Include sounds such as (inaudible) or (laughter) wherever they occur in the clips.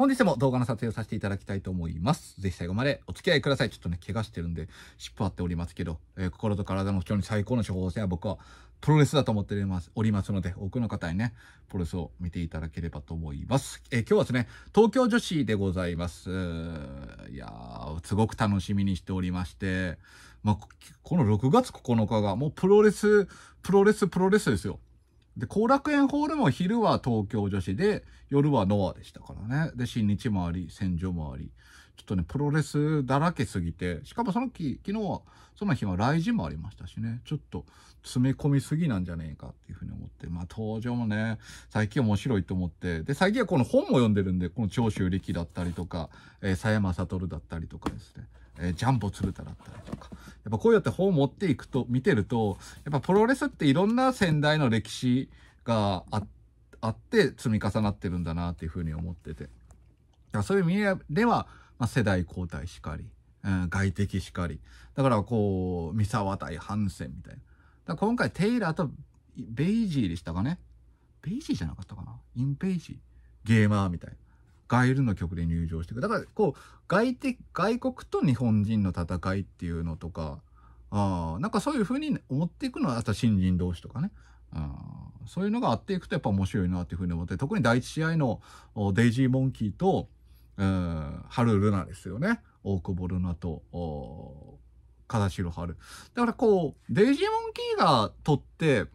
本日も動画の撮影をさせていただきたいと思います。ぜひ最後までお付き合いください。ちょっとね、怪我してるんで、尻尾張っておりますけど、えー、心と体の不調に最高の処方箋は僕はプロレスだと思っておりますおりますので、多くの方にね、プロレスを見ていただければと思います。えー、今日はですね、東京女子でございます。いやー、すごく楽しみにしておりまして、まあ、この6月9日がもうプロレス、プロレス、プロレスですよ。で、後楽園ホールも昼は東京女子で、夜はノアでしたからね。で、新日もあり、戦場もあり。ちょっとね、プロレスだらけすぎて、しかもその日、昨日は、その日は雷神もありましたしね、ちょっと詰め込みすぎなんじゃねえかっていうふうに思って、まあ登場もね、最近面白いと思って、で、最近はこの本も読んでるんで、この長州力だったりとか、えー、佐山悟だったりとかですね。えジャンボ鶴田だったりとか。やっぱこうやって本持っていくと、見てると、やっぱプロレスっていろんな先代の歴史があって積み重なってるんだなっていうふうに思ってて。だからそういう意味では、まあ、世代交代しかり、うん、外敵しかり。だからこう、三沢対ハンセンみたいな。だ今回テイラーとベイジーでしたかね。ベイジーじゃなかったかなインベイジー。ゲーマーみたいな。ガイルの曲で入場してく。だから、こう、外的、外国と日本人の戦いっていうのとか、あなんかそういうふうに思っていくのは、あと新人同士とかね。あそういうのがあっていくとやっぱ面白いなっていうふうに思って、特に第一試合のデイジー・モンキーと、うん、春ルナですよね。大久保ルナと、お風ハ春。だからこう、デイジー・モンキーが取って、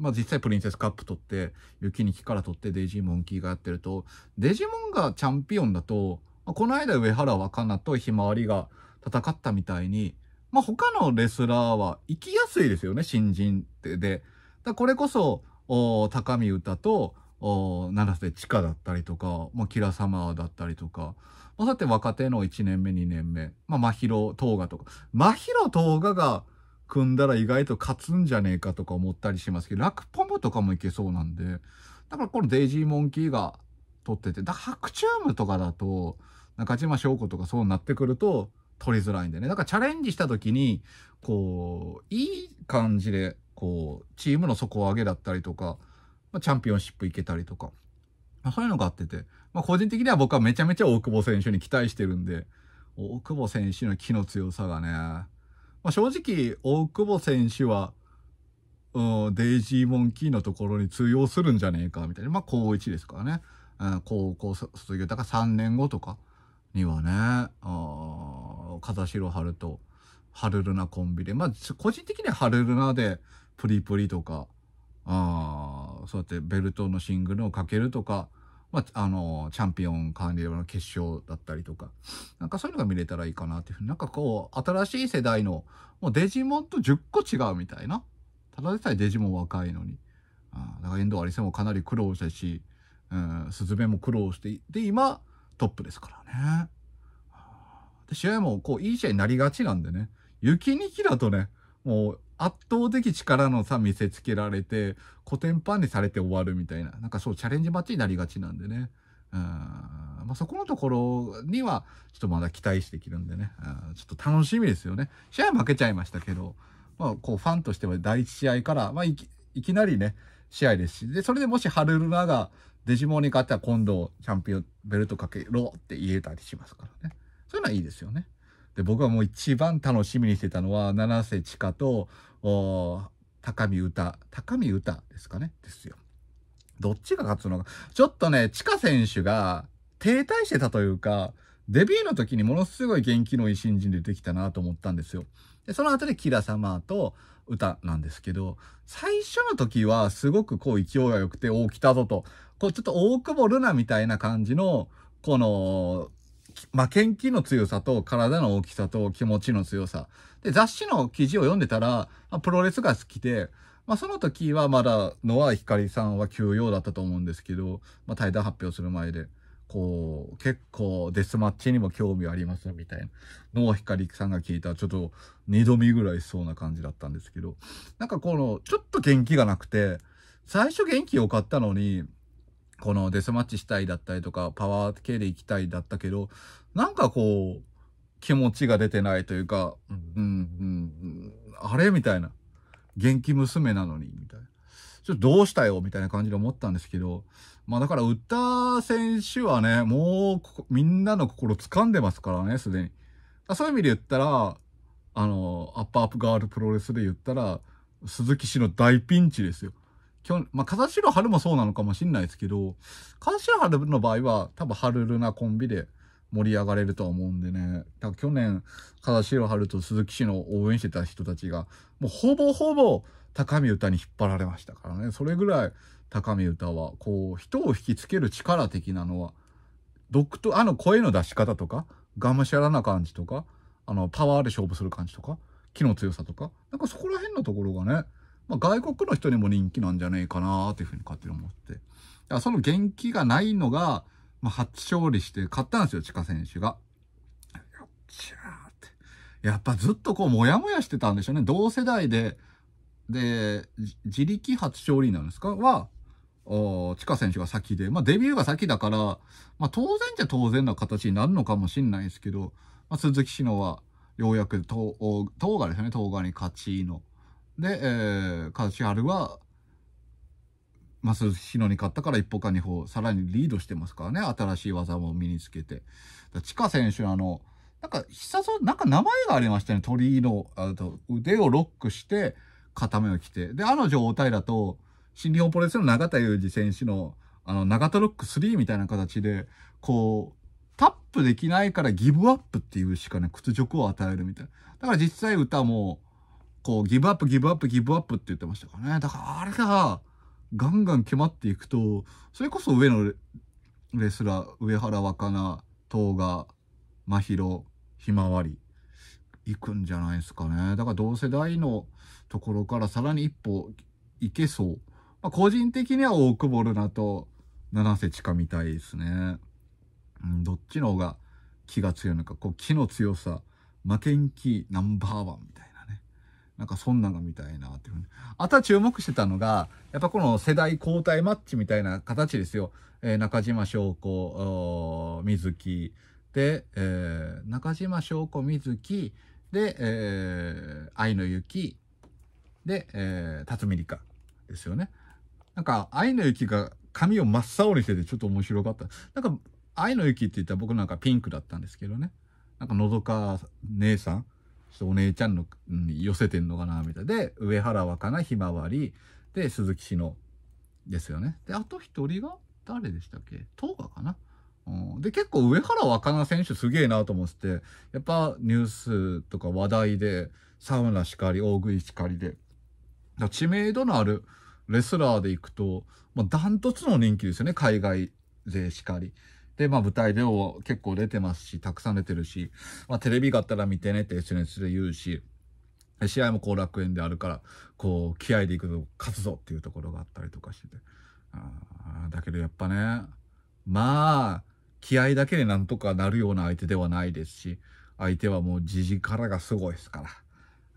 まあ実際プリンセスカップ取って、雪に木から取ってデジモンキーがやってると、デジモンがチャンピオンだと、この間上原若菜とひまわりが戦ったみたいに、まあ他のレスラーは行きやすいですよね、新人ってで。だこれこそ、高見歌と、七瀬千佳だったりとか、まあ、キラ様だったりとか、まあ、そうやって若手の1年目、2年目、まあ、真宙、東賀とか、真宙、東賀が、組んだら意外と勝つんじゃねえかとか思ったりしますけど、ラクポムとかもいけそうなんで、だからこのデイジーモンキーが取ってて、だハクチュームとかだと、中島翔子とかそうなってくると、取りづらいんでね。だからチャレンジした時に、こう、いい感じで、こう、チームの底上げだったりとか、まあ、チャンピオンシップいけたりとか、まあ、そういうのがあってて、まあ、個人的には僕はめちゃめちゃ大久保選手に期待してるんで、大久保選手の気の強さがね、まあ、正直、大久保選手は、うん、デイジーモンキーのところに通用するんじゃねえか、みたいな。まあ、高1ですからね。うん、高校卒業、だから3年後とかにはね、あ風代春と、ハルルナコンビで、まあ、個人的にはハルルナで、プリプリとか、あそうやってベルトのシングルをかけるとか、まあ、あの、チャンピオンカーニバルの決勝だったりとか、なんかそういうのが見れたらいいかなっていうふうに、なんかこう、新しい世代の、もうデジモンと10個違うみたいな。ただでさえデジモン若いのに。あだから遠藤有瀬もかなり苦労したし、うん、スズメも苦労して、で、今、トップですからね。で、試合もこう、いい試合になりがちなんでね。雪に来だとね、もう、圧倒的力の差見せつけられて、コテンパンにされて終わるみたいな、なんかそう、チャレンジマッチになりがちなんでね。うんまあ、そこのところには、ちょっとまだ期待してきるんでね、うん、ちょっと楽しみですよね。試合負けちゃいましたけど、まあ、こう、ファンとしては第一試合から、まあ、いき、いきなりね、試合ですし、で、それでもしハルルナがデジモンに勝ったら今度、チャンピオンベルトかけろって言えたりしますからね。そういうのはいいですよね。で、僕はもう一番楽しみにしてたのは、七瀬千佳と高見歌、高見歌ですかねですよ。どっちが勝つのか。ちょっとね、地下選手が停滞してたというか、デビューの時にものすごい元気のいい新人出てきたなと思ったんですよ。で、その後でキラ様と歌なんですけど、最初の時はすごくこう勢いが良くて、おお、来たぞと。こうちょっと大久保ルナみたいな感じの、この、まあ、元気の強さと体の大きさと気持ちの強さ。で、雑誌の記事を読んでたら、まあ、プロレスが好きで、まあ、その時はまだ、ノアヒカリさんは休養だったと思うんですけど、まあ、対談発表する前で、こう、結構デスマッチにも興味ありますみたいなヒカ光さんが聞いたら、ちょっと二度見ぐらいしそうな感じだったんですけど、なんかこの、ちょっと元気がなくて、最初元気良かったのに、このデスマッチしたいだったりとか、パワー系で行きたいだったけど、なんかこう、気持ちが出てないというか、うん、うん、あれみたいな。元気娘なのに、みたいな。ちょっとどうしたよみたいな感じで思ったんですけど、まあだから歌選手はね、もうみんなの心掴んでますからね、すでに。そういう意味で言ったら、あの、アップアップガールプロレスで言ったら、鈴木氏の大ピンチですよ。まあ、風代春もそうなのかもしんないですけど、風代春の場合は、多分春ルナコンビで、盛り上がれるとは思うんでね。だから去年、風代春と鈴木氏の応援してた人たちが、もうほぼほぼ高見歌に引っ張られましたからね。それぐらい高見歌は、こう、人を引きつける力的なのは、独特、あの声の出し方とか、がむしゃらな感じとか、あの、パワーで勝負する感じとか、気の強さとか、なんかそこら辺のところがね、まあ、外国の人にも人気なんじゃねえかなーっていうふうに勝手に思って。その元気がないのが、まあ、初勝利して勝ったんですよ、チカ選手が。よっちゃーって。やっぱずっとこう、もやもやしてたんでしょうね。同世代で、で、自力初勝利なんですかは、チカ選手が先で、まあ、デビューが先だから、まあ、当然じゃ当然な形になるのかもしれないですけど、まあ、鈴木篠はようやく東東がですね、東がに勝ちの。で、えー、勝春はますヒノに勝ったから一歩か二歩、さらにリードしてますからね、新しい技も身につけて。チカ選手のあの、なんか、さそう、なんか名前がありましたね、鳥居の、あと腕をロックして、片目を着て。で、あの状態だと、新日本プロレスの永田裕二選手の、あの、長田ロック3みたいな形で、こう、タップできないからギブアップっていうしかね、屈辱を与えるみたいな。だから実際歌も、こう、ギブアップ、ギブアップ、ギブアップって言ってましたからね。だからあれが、ガンガン決まっていくと、それこそ上のレスラー、上原若菜、東賀、真宙、ひまわり、行くんじゃないですかね。だから同世代のところからさらに一歩行けそう。まあ、個人的には大久保ルナと七瀬千佳みたいですね。うん、どっちの方が気が強いのか、こう気の強さ、負けん気ナンバーワンみたいな。なんかそんなんが見たいなっていう。あとは注目してたのが、やっぱこの世代交代マッチみたいな形ですよ。えー、中島翔子、水木、で、えー、中島翔子、水木、で、えー、愛の雪、で、えー、辰巳梨花。ですよね。なんか、愛の雪が髪を真っ青にしててちょっと面白かった。なんか、愛の雪って言ったら僕なんかピンクだったんですけどね。なんか、のどか姉さんちょっとお姉ちゃんの、うん、寄せてんのかな、みたいな。で、上原若菜ひまわり、で、鈴木氏の、ですよね。で、あと一人が、誰でしたっけ東賀かな、うん、で、結構上原若菜選手すげえなと思ってて、やっぱニュースとか話題で、サウナしかり、大食いしかりで、だ知名度のあるレスラーでいくと、まあ、ダントツの人気ですよね、海外勢しかり。で、まあ舞台でも結構出てますし、たくさん出てるし、まあテレビがあったら見てねって SNS で言うし、試合も後楽園であるから、こう、気合でいくと勝つぞっていうところがあったりとかしてて。あだけどやっぱね、まあ、気合だけでなんとかなるような相手ではないですし、相手はもう自力からがすごいですから。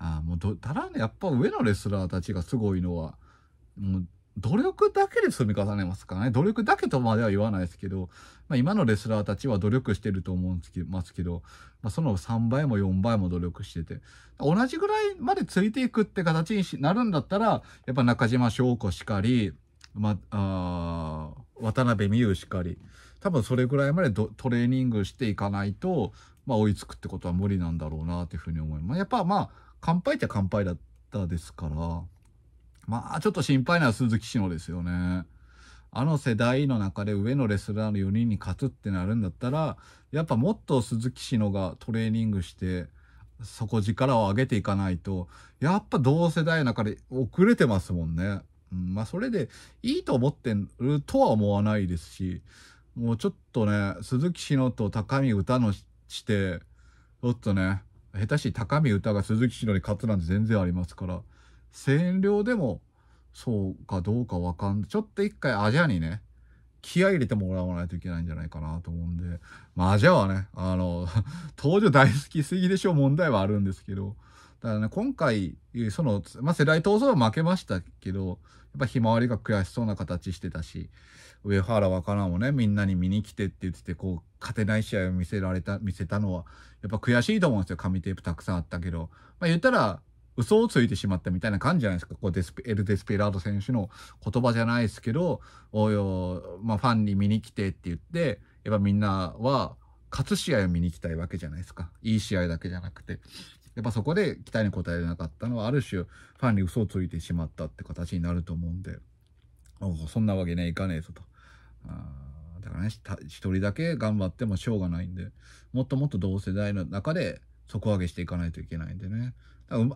あもうど、ただね、やっぱ上のレスラーたちがすごいのは、もう努力だけで積み重ねますからね。努力だけとまでは言わないですけど、まあ、今のレスラーたちは努力してると思うんですけど、まあ、その3倍も4倍も努力してて、同じぐらいまでついていくって形になるんだったら、やっぱ中島翔子しかり、まあ、渡辺美優しかり、多分それぐらいまでトレーニングしていかないと、まあ、追いつくってことは無理なんだろうなというふうに思います。まあ、やっぱまあ、乾杯って乾杯だったですから、まあ、ちょっと心配な鈴木のですよね。あの世代の中で上のレスラーの4人に勝つってなるんだったら、やっぱもっと鈴木のがトレーニングして、底力を上げていかないと、やっぱ同世代の中で遅れてますもんね。うん、まあ、それでいいと思ってるとは思わないですし、もうちょっとね、鈴木のと高見歌のして、ちょっとね、下手し高見歌が鈴木のに勝つなんて全然ありますから、占領でもそうかどうかわかんない。ちょっと一回アジアにね、気合入れてもらわないといけないんじゃないかなと思うんで、まあアジャはね、あの、東 (laughs) 条大好きすぎでしょ問題はあるんですけど、だからね、今回、その、まあ、世代闘争は負けましたけど、やっぱひまわりが悔しそうな形してたし、上原若菜もね、みんなに見に来てって言ってて、こう、勝てない試合を見せられた、見せたのは、やっぱ悔しいと思うんですよ。紙テープたくさんあったけど。まあ、言ったら、嘘をついてしまったみたいな感じじゃないですか。こうデスペエル・デスペラード選手の言葉じゃないですけど、およ、まあ、ファンに見に来てって言って、やっぱみんなは勝つ試合を見に行きたいわけじゃないですか。いい試合だけじゃなくて。やっぱそこで期待に応えれなかったのは、ある種、ファンに嘘をついてしまったって形になると思うんで、そんなわけねいかねえぞと。あだからね、一人だけ頑張ってもしょうがないんで、もっともっと同世代の中で底上げしていかないといけないんでね。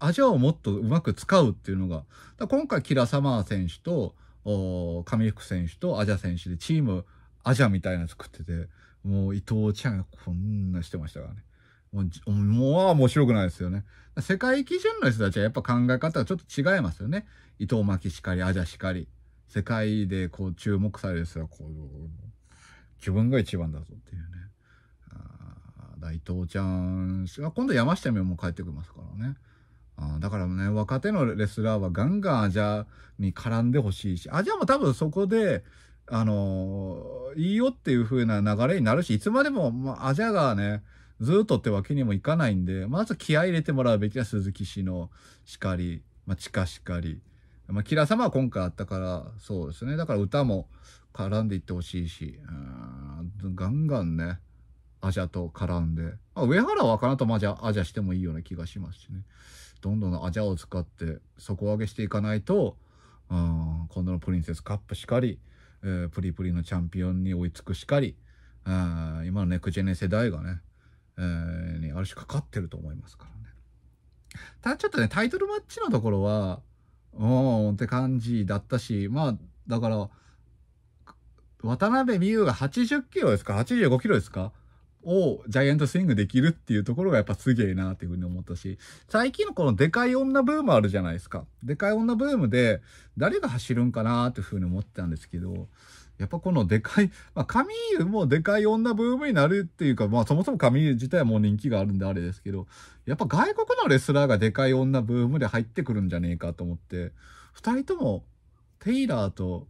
アジアをもっとうまく使うっていうのが、今回キラ・サマー選手と、上福選手とアジア選手でチームアジアみたいなの作ってて、もう伊藤ちゃんがこんなしてましたからね。もう、もう面白くないですよね。世界基準の人たちはやっぱ考え方はちょっと違いますよね。伊藤真紀しかり、アジアしかり。世界でこう注目される人はこう、自分が一番だぞっていうね。あ伊藤ちゃん、今度山下美も帰ってきますからね。あだからね、若手のレスラーはガンガンアジャに絡んでほしいし、アジャも多分そこで、あのー、いいよっていう風な流れになるし、いつまでも、まあ、アジャがね、ずっとってわけにもいかないんで、まず気合入れてもらうべきは鈴木氏のしかり、まあ、地下しかり、まあ、キラ様は今回あったから、そうですね。だから歌も絡んでいってほしいし、うん、ガンガンね、アジャと絡んで、まあ、上原はかなとまアジャ、アジャしてもいいような気がしますしね。どんどんアジャを使って底上げしていかないと、うん、今度のプリンセスカップしかり、えー、プリプリのチャンピオンに追いつくしかり、うん、今のネクジェネ世代がね、えー、にある種かかってると思いますからね。ただちょっとね、タイトルマッチのところは、うん、って感じだったし、まあ、だから、渡辺美優が80キロですか ?85 キロですかをジャイアントスイングできるっていうところがやっぱすげえなっていうふうに思ったし、最近のこのでかい女ブームあるじゃないですか。でかい女ブームで誰が走るんかなっていうふうに思ってたんですけど、やっぱこのでかい、まあ、カミーユもでかい女ブームになるっていうか、まあそもそもカミーユ自体はもう人気があるんであれですけど、やっぱ外国のレスラーがでかい女ブームで入ってくるんじゃねえかと思って、二人ともテイラーと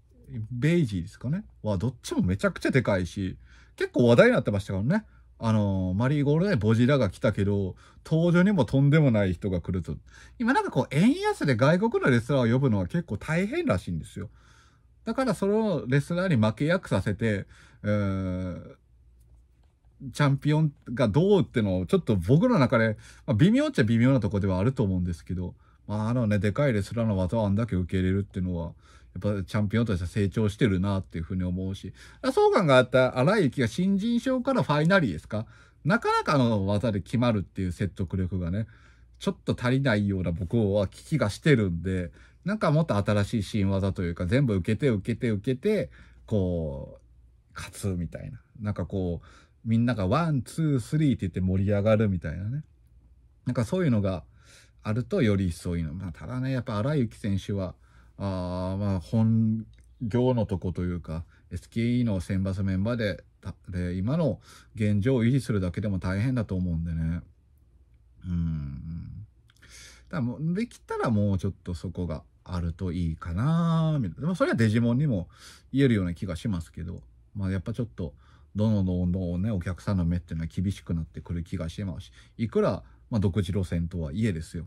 ベイジーですかねはどっちもめちゃくちゃでかいし、結構話題になってましたからね。あの、マリーゴールドでボジラが来たけど、登場にもとんでもない人が来ると。今なんかこう、円安で外国のレスラーを呼ぶのは結構大変らしいんですよ。だからそれをレスラーに負け役させて、えー、チャンピオンがどうってのをちょっと僕の中で、まあ、微妙っちゃ微妙なとこではあると思うんですけど、まあ、あのね、でかいレスラーの技をあんだけ受け入れるっていうのは、やっぱチャンピオンとして成長してるなっていうふうに思うし、そう感があった荒井幸が新人賞からファイナリーですかなかなかの技で決まるっていう説得力がね、ちょっと足りないような僕は危機がしてるんで、なんかもっと新しい新技というか、全部受けて受けて受けて、こう、勝つみたいな。なんかこう、みんながワン、ツー、スリーって言って盛り上がるみたいなね。なんかそういうのが、あるとより一層いいの。まあ、ただね、やっぱ荒雪選手は、あまあ、本業のとこというか、SKE の選抜メンバーで、で今の現状を維持するだけでも大変だと思うんでね。うん。だもうできたらもうちょっとそこがあるといいかなみたいな。それはデジモンにも言えるような気がしますけど、まあ、やっぱちょっと、どんどんどんね、お客さんの目っていうのは厳しくなってくる気がしますし、いくらまあ、独自路線とはいえですよ。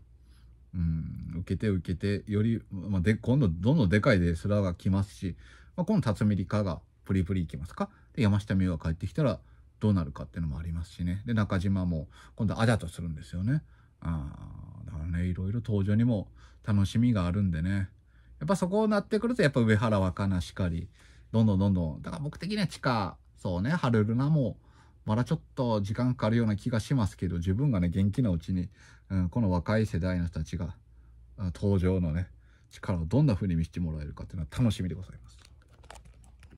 うん、受けて受けて、より、まあ、で、今度どんどんでかいレスラーが来ますし、まあ、この辰巳理科がプリプリ行きますか。で、山下美桜が帰ってきたらどうなるかっていうのもありますしね。で、中島も今度アジャとするんですよね。ああ、だからね、いろいろ登場にも楽しみがあるんでね。やっぱそこをなってくると、やっぱ上原若菜しかり、どんどんどんどん、だから僕的には地下、そうね、春るルナもまだちょっと時間かかるような気がしますけど、自分がね、元気なうちに、うん、この若い世代の人たちが、登場のね、力をどんな風に見せてもらえるかっていうのは楽しみでございます。